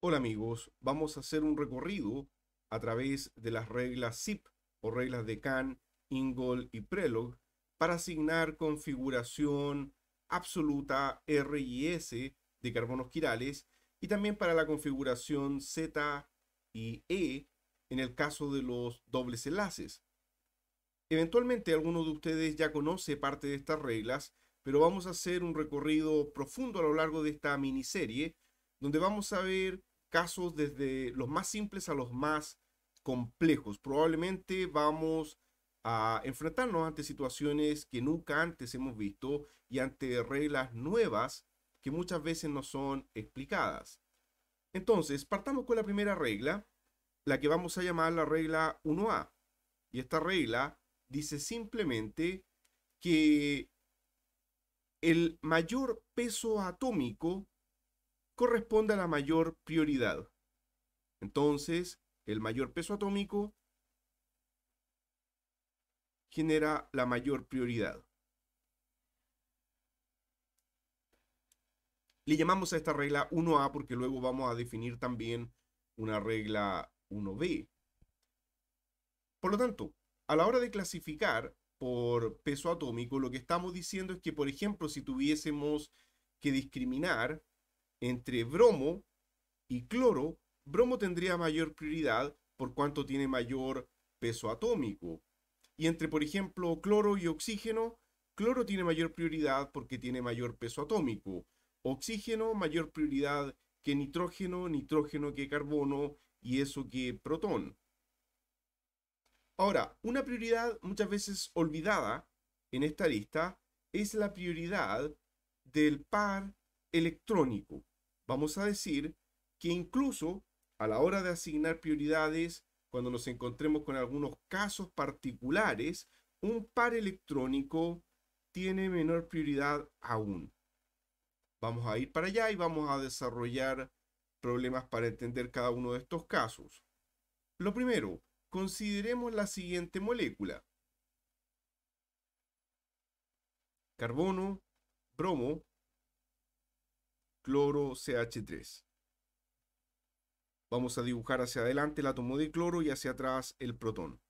Hola amigos, vamos a hacer un recorrido a través de las reglas ZIP o reglas de CAN, INGOL y Prelog para asignar configuración absoluta R y S de carbonos quirales y también para la configuración Z y E en el caso de los dobles enlaces. Eventualmente alguno de ustedes ya conoce parte de estas reglas, pero vamos a hacer un recorrido profundo a lo largo de esta miniserie donde vamos a ver casos desde los más simples a los más complejos. Probablemente vamos a enfrentarnos ante situaciones que nunca antes hemos visto y ante reglas nuevas que muchas veces no son explicadas. Entonces, partamos con la primera regla, la que vamos a llamar la regla 1A. Y esta regla dice simplemente que el mayor peso atómico corresponde a la mayor prioridad. Entonces, el mayor peso atómico genera la mayor prioridad. Le llamamos a esta regla 1A porque luego vamos a definir también una regla 1B. Por lo tanto, a la hora de clasificar por peso atómico, lo que estamos diciendo es que, por ejemplo, si tuviésemos que discriminar entre bromo y cloro, bromo tendría mayor prioridad por cuanto tiene mayor peso atómico. Y entre, por ejemplo, cloro y oxígeno, cloro tiene mayor prioridad porque tiene mayor peso atómico. Oxígeno, mayor prioridad que nitrógeno, nitrógeno que carbono y eso que protón. Ahora, una prioridad muchas veces olvidada en esta lista es la prioridad del par electrónico vamos a decir que incluso a la hora de asignar prioridades, cuando nos encontremos con algunos casos particulares, un par electrónico tiene menor prioridad aún. Vamos a ir para allá y vamos a desarrollar problemas para entender cada uno de estos casos. Lo primero, consideremos la siguiente molécula. Carbono, bromo, cloro CH3. Vamos a dibujar hacia adelante el átomo de cloro y hacia atrás el protón.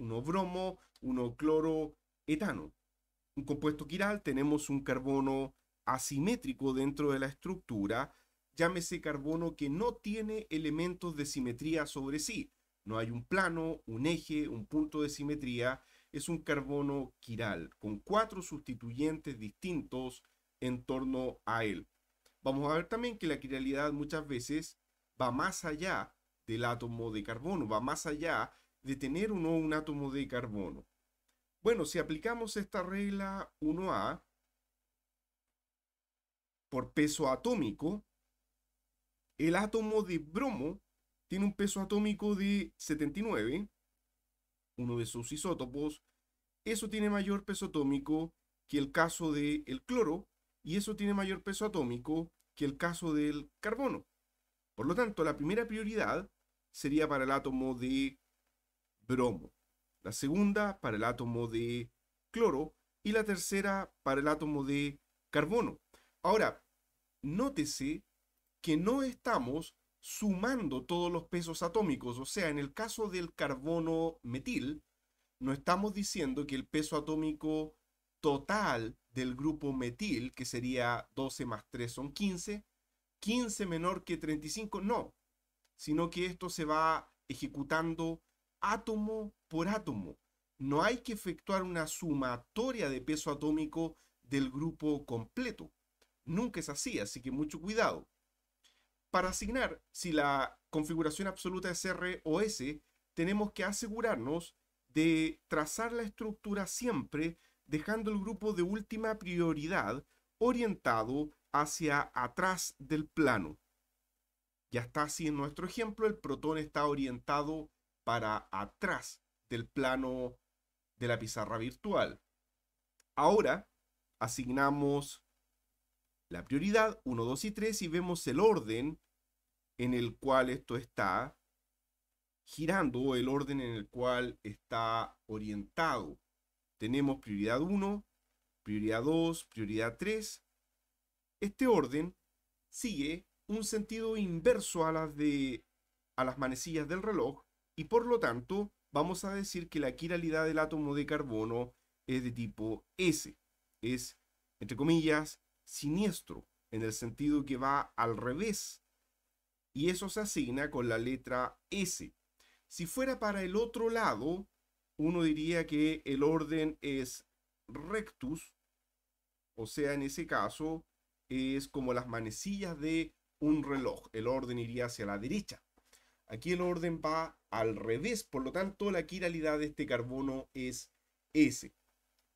Uno bromo, uno cloro, etano. Un compuesto quiral, tenemos un carbono asimétrico dentro de la estructura, llámese carbono que no tiene elementos de simetría sobre sí. No hay un plano, un eje, un punto de simetría. Es un carbono quiral con cuatro sustituyentes distintos en torno a él. Vamos a ver también que la quiralidad muchas veces va más allá del átomo de carbono, va más allá de tener uno un átomo de carbono. Bueno, si aplicamos esta regla 1A por peso atómico, el átomo de bromo tiene un peso atómico de 79, uno de sus isótopos, eso tiene mayor peso atómico que el caso del el cloro, y eso tiene mayor peso atómico que el caso del carbono. Por lo tanto, la primera prioridad sería para el átomo de bromo, la segunda para el átomo de cloro y la tercera para el átomo de carbono. Ahora, nótese que no estamos sumando todos los pesos atómicos, o sea, en el caso del carbono metil, no estamos diciendo que el peso atómico total del grupo metil, que sería 12 más 3 son 15, 15 menor que 35, no, sino que esto se va ejecutando átomo por átomo. No hay que efectuar una sumatoria de peso atómico del grupo completo. Nunca es así, así que mucho cuidado. Para asignar si la configuración absoluta es R o S, tenemos que asegurarnos de trazar la estructura siempre dejando el grupo de última prioridad orientado hacia atrás del plano. Ya está así en nuestro ejemplo, el protón está orientado para atrás del plano de la pizarra virtual. Ahora asignamos la prioridad 1, 2 y 3 y vemos el orden en el cual esto está girando el orden en el cual está orientado. Tenemos prioridad 1, prioridad 2, prioridad 3. Este orden sigue un sentido inverso a las de a las manecillas del reloj y por lo tanto vamos a decir que la quiralidad del átomo de carbono es de tipo S. Es, entre comillas, siniestro, en el sentido que va al revés. Y eso se asigna con la letra S. Si fuera para el otro lado, uno diría que el orden es rectus, o sea, en ese caso es como las manecillas de un reloj. El orden iría hacia la derecha. Aquí el orden va al revés, por lo tanto la quiralidad de este carbono es S.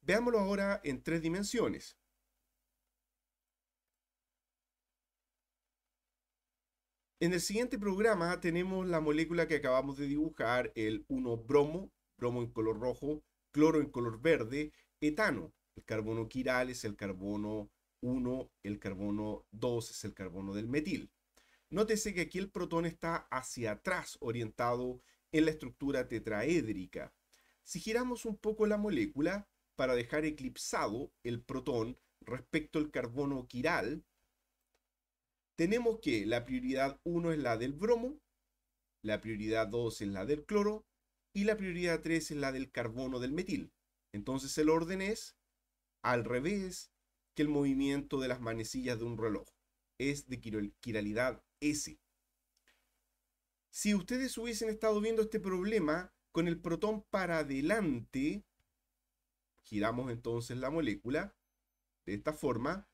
Veámoslo ahora en tres dimensiones. En el siguiente programa tenemos la molécula que acabamos de dibujar, el 1-bromo, bromo en color rojo, cloro en color verde, etano. El carbono quiral es el carbono 1, el carbono 2 es el carbono del metil. Nótese que aquí el protón está hacia atrás orientado en la estructura tetraédrica. Si giramos un poco la molécula para dejar eclipsado el protón respecto al carbono quiral, tenemos que la prioridad 1 es la del bromo, la prioridad 2 es la del cloro, y la prioridad 3 es la del carbono del metil. Entonces el orden es al revés que el movimiento de las manecillas de un reloj. Es de quiralidad S. Si ustedes hubiesen estado viendo este problema con el protón para adelante, giramos entonces la molécula de esta forma,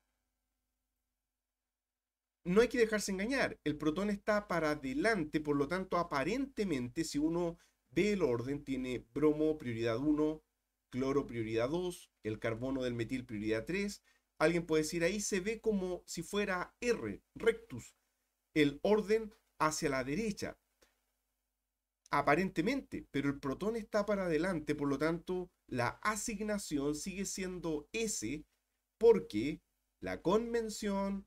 no hay que dejarse engañar. El protón está para adelante, por lo tanto, aparentemente, si uno el orden tiene bromo prioridad 1, cloro prioridad 2, el carbono del metil prioridad 3. Alguien puede decir ahí se ve como si fuera R, rectus, el orden hacia la derecha. Aparentemente, pero el protón está para adelante, por lo tanto, la asignación sigue siendo S porque la convención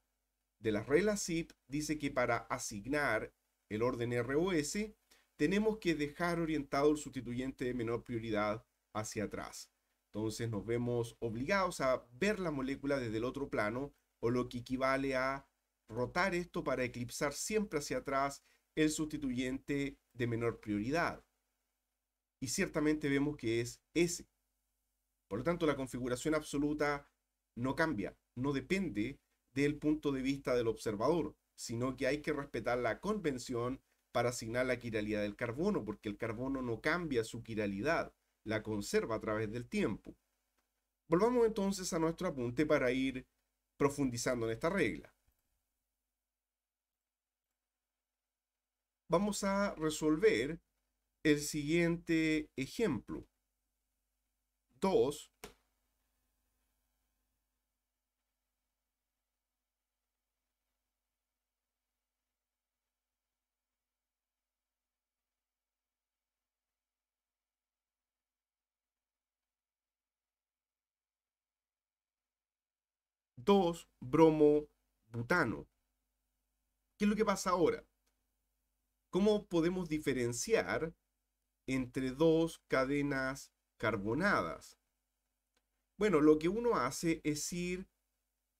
de las reglas SIP dice que para asignar el orden ROS tenemos que dejar orientado el sustituyente de menor prioridad hacia atrás. Entonces nos vemos obligados a ver la molécula desde el otro plano o lo que equivale a rotar esto para eclipsar siempre hacia atrás el sustituyente de menor prioridad. Y ciertamente vemos que es ese. Por lo tanto, la configuración absoluta no cambia, no depende del punto de vista del observador, sino que hay que respetar la convención para asignar la quiralidad del carbono, porque el carbono no cambia su quiralidad, la conserva a través del tiempo. Volvamos entonces a nuestro apunte para ir profundizando en esta regla. Vamos a resolver el siguiente ejemplo. 2 2 butano ¿Qué es lo que pasa ahora? ¿Cómo podemos diferenciar entre dos cadenas carbonadas? Bueno, lo que uno hace es ir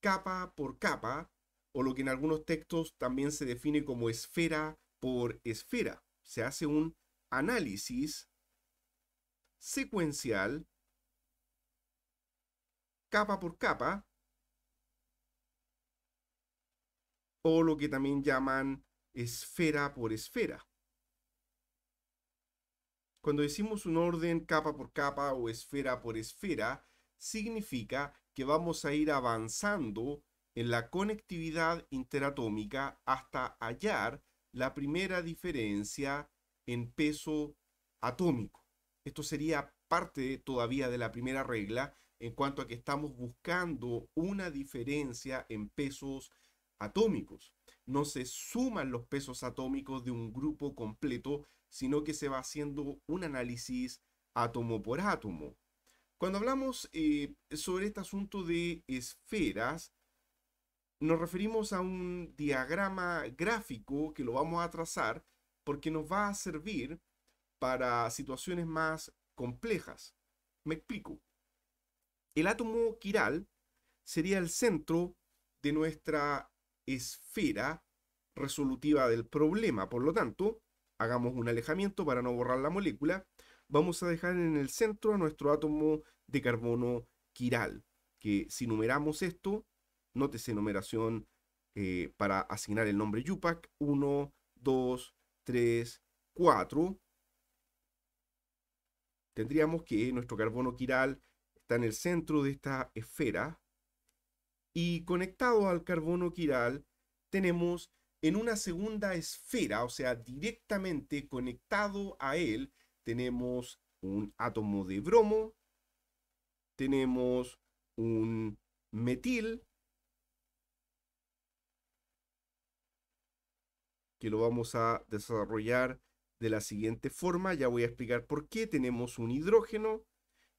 capa por capa, o lo que en algunos textos también se define como esfera por esfera. Se hace un análisis secuencial, capa por capa, o lo que también llaman esfera por esfera. Cuando decimos un orden capa por capa o esfera por esfera, significa que vamos a ir avanzando en la conectividad interatómica hasta hallar la primera diferencia en peso atómico. Esto sería parte todavía de la primera regla en cuanto a que estamos buscando una diferencia en pesos atómicos. No se suman los pesos atómicos de un grupo completo, sino que se va haciendo un análisis átomo por átomo. Cuando hablamos eh, sobre este asunto de esferas, nos referimos a un diagrama gráfico que lo vamos a trazar porque nos va a servir para situaciones más complejas. Me explico. El átomo quiral sería el centro de nuestra esfera resolutiva del problema. Por lo tanto, hagamos un alejamiento para no borrar la molécula. Vamos a dejar en el centro a nuestro átomo de carbono quiral, que si numeramos esto, nótese numeración eh, para asignar el nombre Yupac, 1, 2, 3, 4, tendríamos que nuestro carbono quiral está en el centro de esta esfera y conectado al carbono quiral tenemos en una segunda esfera, o sea, directamente conectado a él, tenemos un átomo de bromo, tenemos un metil, que lo vamos a desarrollar de la siguiente forma, ya voy a explicar por qué, tenemos un hidrógeno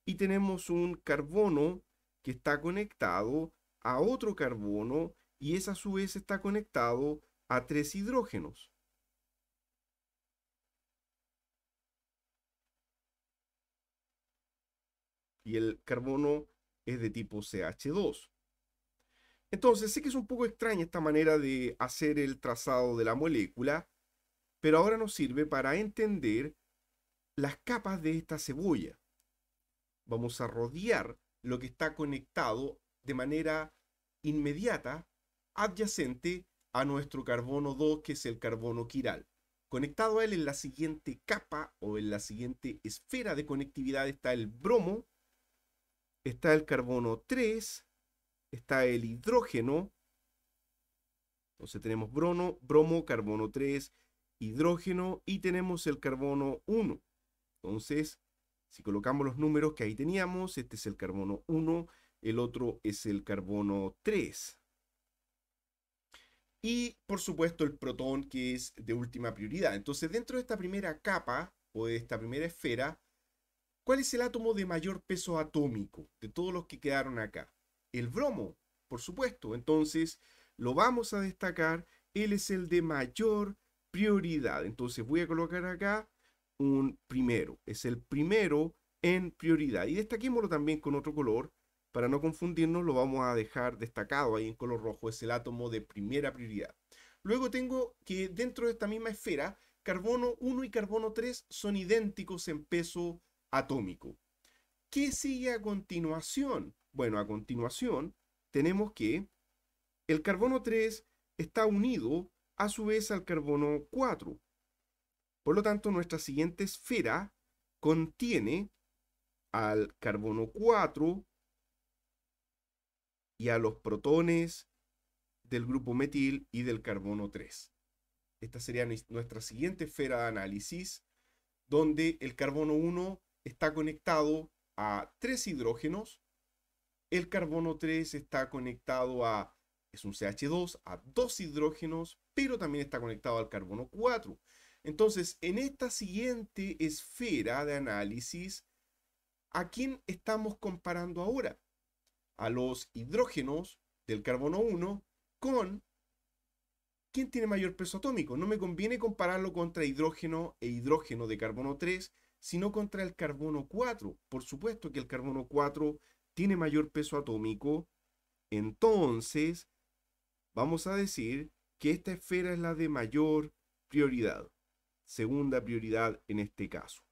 y tenemos un carbono que está conectado a otro carbono y esa a su vez está conectado a tres hidrógenos. Y el carbono es de tipo CH2. Entonces, sé que es un poco extraña esta manera de hacer el trazado de la molécula, pero ahora nos sirve para entender las capas de esta cebolla. Vamos a rodear lo que está conectado de manera inmediata adyacente a nuestro carbono 2, que es el carbono quiral. Conectado a él en la siguiente capa o en la siguiente esfera de conectividad está el bromo, está el carbono 3, está el hidrógeno. Entonces tenemos bromo, bromo, carbono 3, hidrógeno y tenemos el carbono 1. Entonces, si colocamos los números que ahí teníamos, este es el carbono 1, el otro es el carbono 3. Y por supuesto el protón que es de última prioridad. Entonces dentro de esta primera capa o de esta primera esfera, ¿cuál es el átomo de mayor peso atómico de todos los que quedaron acá? El bromo, por supuesto. Entonces lo vamos a destacar. Él es el de mayor prioridad. Entonces voy a colocar acá un primero. Es el primero en prioridad. Y destaquémoslo también con otro color para no confundirnos, lo vamos a dejar destacado ahí en color rojo, es el átomo de primera prioridad. Luego tengo que dentro de esta misma esfera, carbono 1 y carbono 3 son idénticos en peso atómico. ¿Qué sigue a continuación? Bueno, a continuación tenemos que el carbono 3 está unido a su vez al carbono 4. Por lo tanto, nuestra siguiente esfera contiene al carbono 4 y a los protones del grupo metil y del carbono 3. Esta sería nuestra siguiente esfera de análisis, donde el carbono 1 está conectado a tres hidrógenos, el carbono 3 está conectado a, es un CH2, a dos hidrógenos, pero también está conectado al carbono 4. Entonces, en esta siguiente esfera de análisis, ¿a quién estamos comparando ahora? a los hidrógenos del carbono 1 con quién tiene mayor peso atómico. No me conviene compararlo contra hidrógeno e hidrógeno de carbono 3, sino contra el carbono 4. Por supuesto que el carbono 4 tiene mayor peso atómico. Entonces, vamos a decir que esta esfera es la de mayor prioridad. Segunda prioridad en este caso.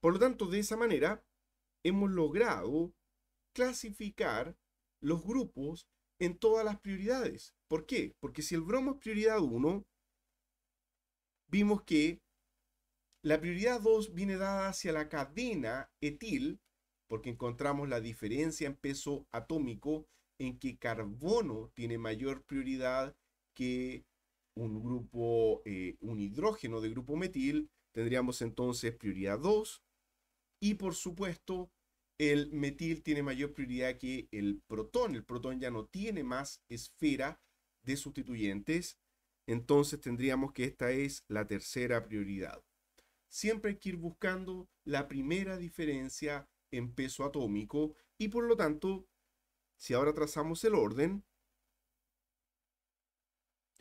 Por lo tanto, de esa manera, hemos logrado clasificar los grupos en todas las prioridades. ¿Por qué? Porque si el bromo es prioridad 1, vimos que la prioridad 2 viene dada hacia la cadena etil, porque encontramos la diferencia en peso atómico en que carbono tiene mayor prioridad que un grupo, eh, un hidrógeno de grupo metil. Tendríamos entonces prioridad 2, y por supuesto, el metil tiene mayor prioridad que el protón. El protón ya no tiene más esfera de sustituyentes. Entonces tendríamos que esta es la tercera prioridad. Siempre hay que ir buscando la primera diferencia en peso atómico y por lo tanto, si ahora trazamos el orden,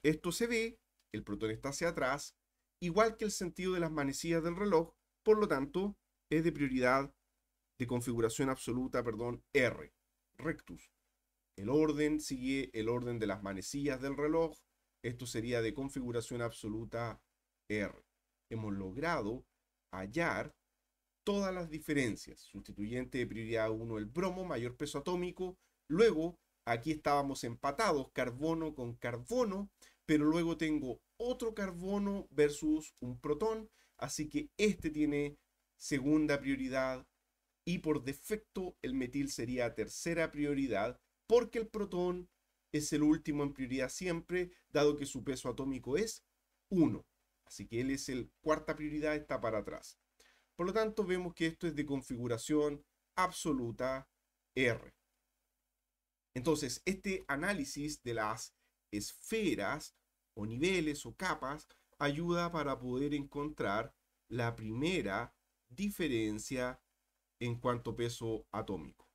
esto se ve, el protón está hacia atrás, igual que el sentido de las manecillas del reloj, por lo tanto, es de prioridad de configuración absoluta, perdón, R, rectus. El orden sigue el orden de las manecillas del reloj. Esto sería de configuración absoluta R. Hemos logrado hallar todas las diferencias. Sustituyente de prioridad 1 el bromo, mayor peso atómico. Luego, aquí estábamos empatados, carbono con carbono, pero luego tengo otro carbono versus un protón, así que este tiene segunda prioridad y por defecto el metil sería tercera prioridad porque el protón es el último en prioridad siempre, dado que su peso atómico es 1. Así que él es el cuarta prioridad, está para atrás. Por lo tanto, vemos que esto es de configuración absoluta R. Entonces, este análisis de las esferas o niveles o capas ayuda para poder encontrar la primera diferencia en cuanto peso atómico.